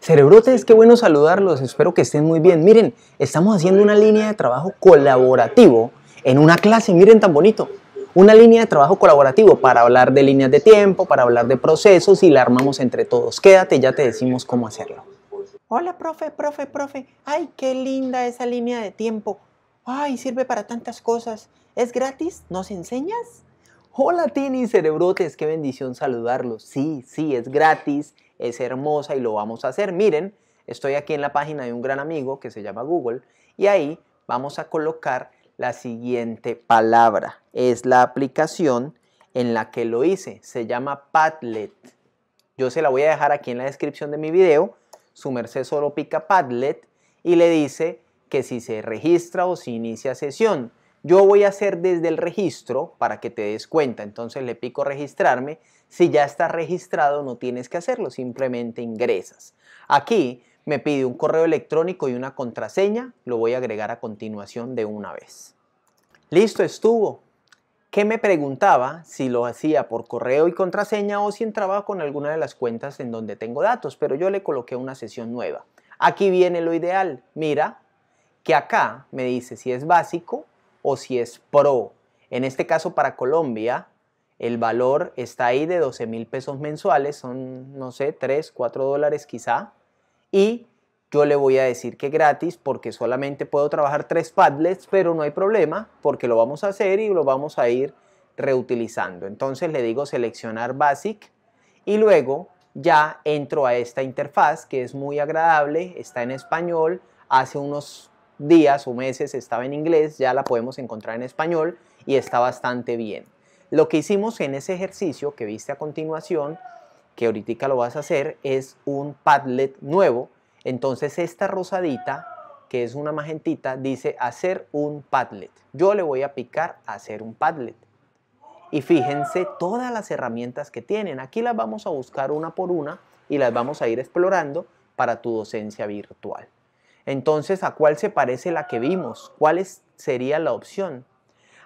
Cerebrotes, qué bueno saludarlos, espero que estén muy bien. Miren, estamos haciendo una línea de trabajo colaborativo en una clase, miren tan bonito. Una línea de trabajo colaborativo para hablar de líneas de tiempo, para hablar de procesos y la armamos entre todos. Quédate, ya te decimos cómo hacerlo. Hola, profe, profe, profe. Ay, qué linda esa línea de tiempo. Ay, sirve para tantas cosas. ¿Es gratis? ¿Nos enseñas? Hola Tini Cerebrotes, qué bendición saludarlos. Sí, sí, es gratis, es hermosa y lo vamos a hacer. Miren, estoy aquí en la página de un gran amigo que se llama Google y ahí vamos a colocar la siguiente palabra. Es la aplicación en la que lo hice, se llama Padlet. Yo se la voy a dejar aquí en la descripción de mi video. Su merced solo pica Padlet y le dice que si se registra o si inicia sesión. Yo voy a hacer desde el registro para que te des cuenta. Entonces le pico registrarme. Si ya estás registrado no tienes que hacerlo, simplemente ingresas. Aquí me pide un correo electrónico y una contraseña. Lo voy a agregar a continuación de una vez. Listo, estuvo. ¿Qué me preguntaba si lo hacía por correo y contraseña o si entraba con alguna de las cuentas en donde tengo datos, pero yo le coloqué una sesión nueva. Aquí viene lo ideal. Mira que acá me dice si es básico, o si es pro. En este caso para Colombia, el valor está ahí de 12 mil pesos mensuales, son, no sé, 3, 4 dólares quizá. Y yo le voy a decir que gratis porque solamente puedo trabajar tres Padlets, pero no hay problema porque lo vamos a hacer y lo vamos a ir reutilizando. Entonces le digo seleccionar Basic y luego ya entro a esta interfaz que es muy agradable, está en español, hace unos días o meses estaba en inglés, ya la podemos encontrar en español y está bastante bien. Lo que hicimos en ese ejercicio que viste a continuación, que ahorita lo vas a hacer, es un Padlet nuevo. Entonces esta rosadita, que es una magentita, dice hacer un Padlet. Yo le voy a picar hacer un Padlet. Y fíjense todas las herramientas que tienen. Aquí las vamos a buscar una por una y las vamos a ir explorando para tu docencia virtual. Entonces, ¿a cuál se parece la que vimos? ¿Cuál sería la opción?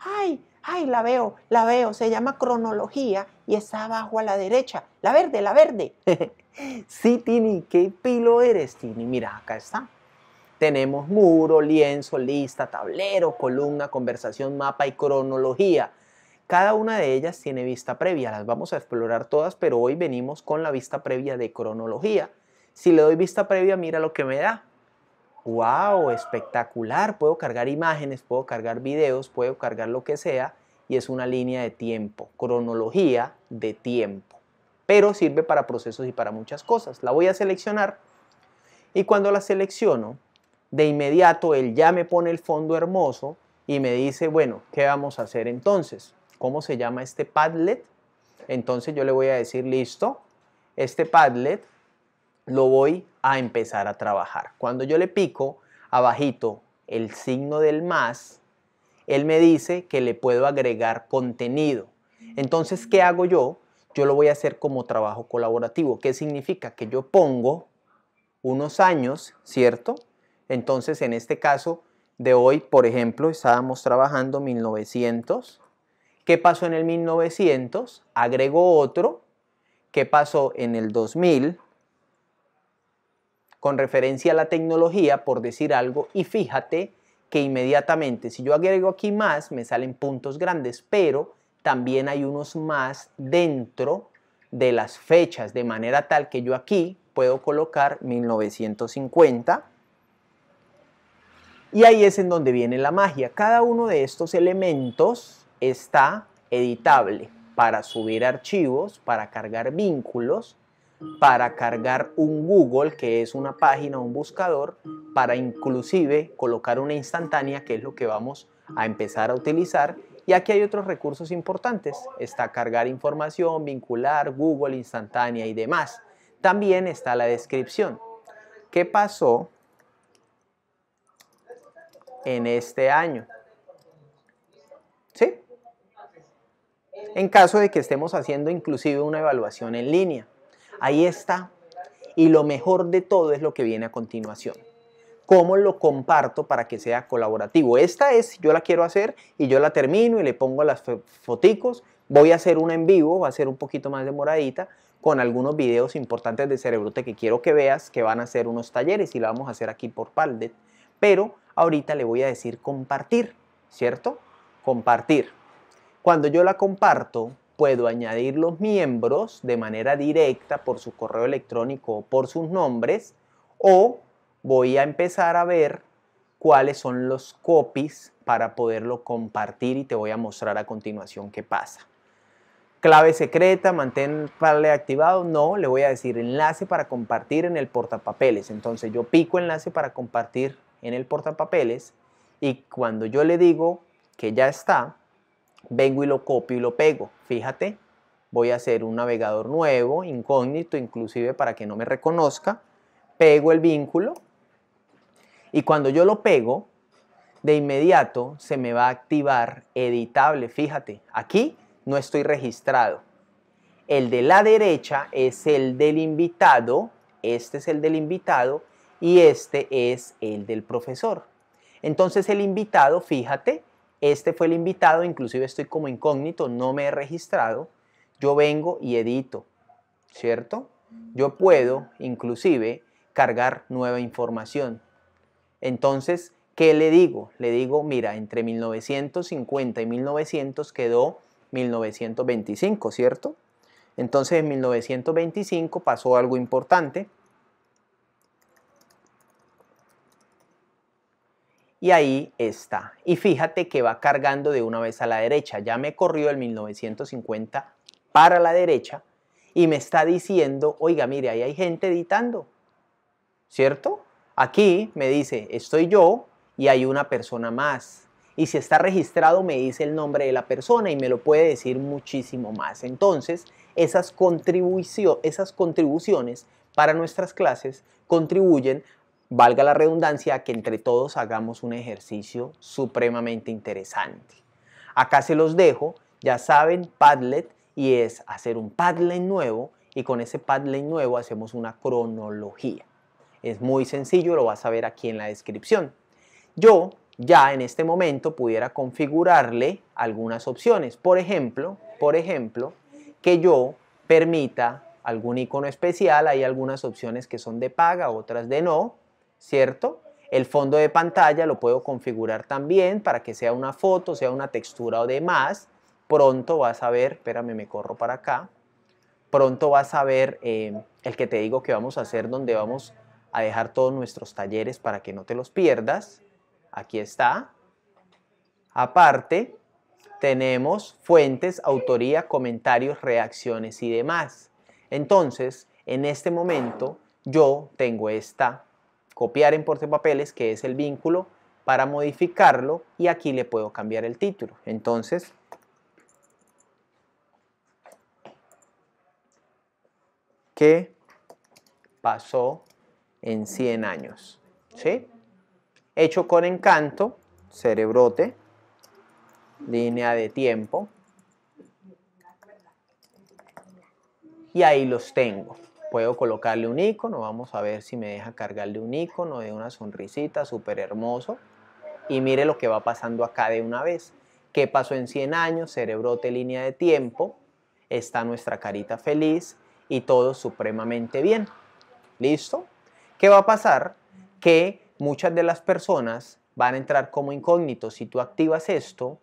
Ay, ay, la veo, la veo, se llama cronología y está abajo a la derecha. La verde, la verde. sí, Tini, qué pilo eres, Tini. Mira, acá está. Tenemos muro, lienzo, lista, tablero, columna, conversación, mapa y cronología. Cada una de ellas tiene vista previa, las vamos a explorar todas, pero hoy venimos con la vista previa de cronología. Si le doy vista previa, mira lo que me da wow, espectacular, puedo cargar imágenes, puedo cargar videos, puedo cargar lo que sea, y es una línea de tiempo, cronología de tiempo, pero sirve para procesos y para muchas cosas. La voy a seleccionar y cuando la selecciono, de inmediato él ya me pone el fondo hermoso y me dice, bueno, ¿qué vamos a hacer entonces? ¿Cómo se llama este Padlet? Entonces yo le voy a decir, listo, este Padlet lo voy a empezar a trabajar. Cuando yo le pico abajito el signo del más, él me dice que le puedo agregar contenido. Entonces, ¿qué hago yo? Yo lo voy a hacer como trabajo colaborativo. ¿Qué significa? Que yo pongo unos años, ¿cierto? Entonces, en este caso de hoy, por ejemplo, estábamos trabajando 1900. ¿Qué pasó en el 1900? Agrego otro. ¿Qué pasó en el 2000? con referencia a la tecnología, por decir algo, y fíjate que inmediatamente si yo agrego aquí más, me salen puntos grandes, pero también hay unos más dentro de las fechas, de manera tal que yo aquí puedo colocar 1950. Y ahí es en donde viene la magia. Cada uno de estos elementos está editable para subir archivos, para cargar vínculos, para cargar un Google, que es una página, un buscador, para inclusive colocar una instantánea, que es lo que vamos a empezar a utilizar. Y aquí hay otros recursos importantes. Está cargar información, vincular, Google, instantánea y demás. También está la descripción. ¿Qué pasó en este año? ¿Sí? En caso de que estemos haciendo inclusive una evaluación en línea. Ahí está. Y lo mejor de todo es lo que viene a continuación. ¿Cómo lo comparto para que sea colaborativo? Esta es, yo la quiero hacer y yo la termino y le pongo las foticos. Voy a hacer una en vivo, va a ser un poquito más demoradita, con algunos videos importantes de Cerebrote que quiero que veas, que van a ser unos talleres y la vamos a hacer aquí por Paldet. Pero ahorita le voy a decir compartir, ¿cierto? Compartir. Cuando yo la comparto, puedo añadir los miembros de manera directa por su correo electrónico o por sus nombres o voy a empezar a ver cuáles son los copies para poderlo compartir y te voy a mostrar a continuación qué pasa. Clave secreta, mantén parle activado, no, le voy a decir enlace para compartir en el portapapeles. Entonces yo pico enlace para compartir en el portapapeles y cuando yo le digo que ya está, vengo y lo copio y lo pego. Fíjate, voy a hacer un navegador nuevo, incógnito, inclusive para que no me reconozca. Pego el vínculo y cuando yo lo pego, de inmediato se me va a activar editable. Fíjate, aquí no estoy registrado. El de la derecha es el del invitado, este es el del invitado y este es el del profesor. Entonces el invitado, fíjate, este fue el invitado, inclusive estoy como incógnito, no me he registrado. Yo vengo y edito, ¿cierto? Yo puedo inclusive cargar nueva información. Entonces, ¿qué le digo? Le digo, mira, entre 1950 y 1900 quedó 1925, ¿cierto? Entonces en 1925 pasó algo importante y ahí está. Y fíjate que va cargando de una vez a la derecha. Ya me corrió el 1950 para la derecha y me está diciendo, oiga, mire, ahí hay gente editando, ¿cierto? Aquí me dice, estoy yo y hay una persona más. Y si está registrado me dice el nombre de la persona y me lo puede decir muchísimo más. Entonces, esas, esas contribuciones para nuestras clases contribuyen valga la redundancia, que entre todos hagamos un ejercicio supremamente interesante. Acá se los dejo, ya saben, Padlet, y es hacer un Padlet nuevo, y con ese Padlet nuevo hacemos una cronología. Es muy sencillo, lo vas a ver aquí en la descripción. Yo ya en este momento pudiera configurarle algunas opciones. Por ejemplo, por ejemplo, que yo permita algún icono especial, hay algunas opciones que son de paga, otras de no, ¿cierto? El fondo de pantalla lo puedo configurar también para que sea una foto, sea una textura o demás. Pronto vas a ver, espérame, me corro para acá. Pronto vas a ver eh, el que te digo que vamos a hacer donde vamos a dejar todos nuestros talleres para que no te los pierdas. Aquí está. Aparte, tenemos fuentes, autoría, comentarios, reacciones y demás. Entonces, en este momento yo tengo esta copiar en portepapeles, que es el vínculo, para modificarlo y aquí le puedo cambiar el título. Entonces, ¿qué pasó en 100 años? ¿Sí? Hecho con encanto, cerebrote, línea de tiempo. Y ahí los tengo. Puedo colocarle un icono, vamos a ver si me deja cargarle un icono de una sonrisita, súper hermoso. Y mire lo que va pasando acá de una vez. ¿Qué pasó en 100 años? Cerebrote, línea de tiempo. Está nuestra carita feliz y todo supremamente bien. ¿Listo? ¿Qué va a pasar? Que muchas de las personas van a entrar como incógnito Si tú activas esto,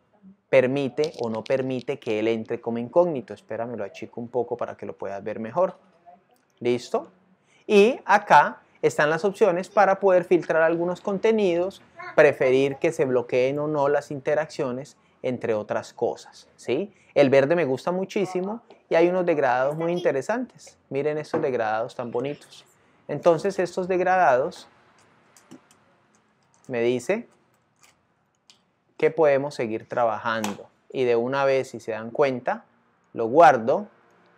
permite o no permite que él entre como incógnito. Espérame, lo achico un poco para que lo puedas ver mejor. ¿Listo? Y acá están las opciones para poder filtrar algunos contenidos, preferir que se bloqueen o no las interacciones, entre otras cosas. ¿sí? El verde me gusta muchísimo y hay unos degradados muy interesantes. Miren estos degradados tan bonitos. Entonces estos degradados me dice que podemos seguir trabajando. Y de una vez, si se dan cuenta, lo guardo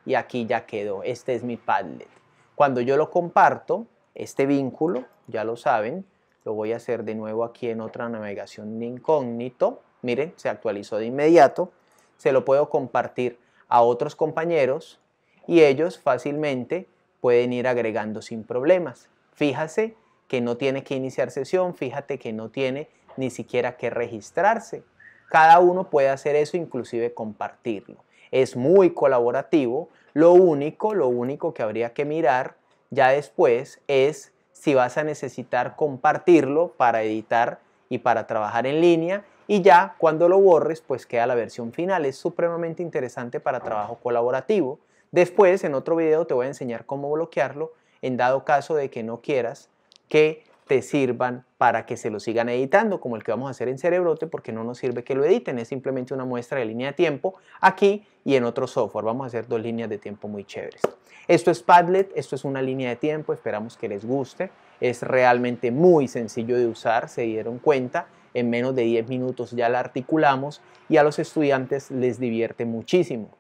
y aquí ya quedó. Este es mi Padlet. Cuando yo lo comparto, este vínculo, ya lo saben, lo voy a hacer de nuevo aquí en otra navegación de incógnito. Miren, se actualizó de inmediato. Se lo puedo compartir a otros compañeros y ellos fácilmente pueden ir agregando sin problemas. Fíjase que no tiene que iniciar sesión, fíjate que no tiene ni siquiera que registrarse. Cada uno puede hacer eso, inclusive compartirlo es muy colaborativo. Lo único, lo único que habría que mirar ya después es si vas a necesitar compartirlo para editar y para trabajar en línea y ya cuando lo borres pues queda la versión final. Es supremamente interesante para trabajo colaborativo. Después en otro video te voy a enseñar cómo bloquearlo en dado caso de que no quieras que te sirvan para que se lo sigan editando, como el que vamos a hacer en Cerebrote, porque no nos sirve que lo editen, es simplemente una muestra de línea de tiempo aquí y en otro software. Vamos a hacer dos líneas de tiempo muy chéveres. Esto es Padlet, esto es una línea de tiempo, esperamos que les guste. Es realmente muy sencillo de usar, se dieron cuenta, en menos de 10 minutos ya la articulamos y a los estudiantes les divierte muchísimo.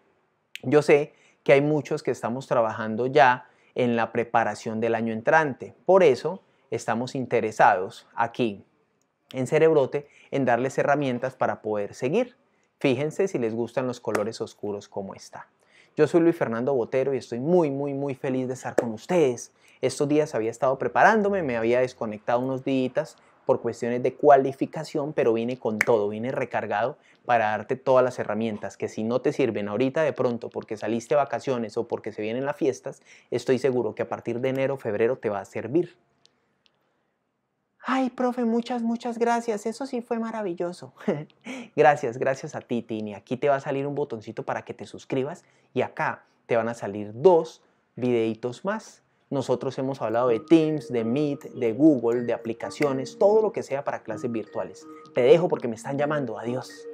Yo sé que hay muchos que estamos trabajando ya en la preparación del año entrante, por eso estamos interesados aquí en Cerebrote en darles herramientas para poder seguir. Fíjense si les gustan los colores oscuros como está. Yo soy Luis Fernando Botero y estoy muy, muy, muy feliz de estar con ustedes. Estos días había estado preparándome, me había desconectado unos días por cuestiones de cualificación, pero vine con todo, vine recargado para darte todas las herramientas que si no te sirven ahorita de pronto porque saliste de vacaciones o porque se vienen las fiestas, estoy seguro que a partir de enero, febrero te va a servir. Ay, profe, muchas, muchas gracias. Eso sí fue maravilloso. gracias, gracias a ti, Tini. Aquí te va a salir un botoncito para que te suscribas y acá te van a salir dos videitos más. Nosotros hemos hablado de Teams, de Meet, de Google, de aplicaciones, todo lo que sea para clases virtuales. Te dejo porque me están llamando. Adiós.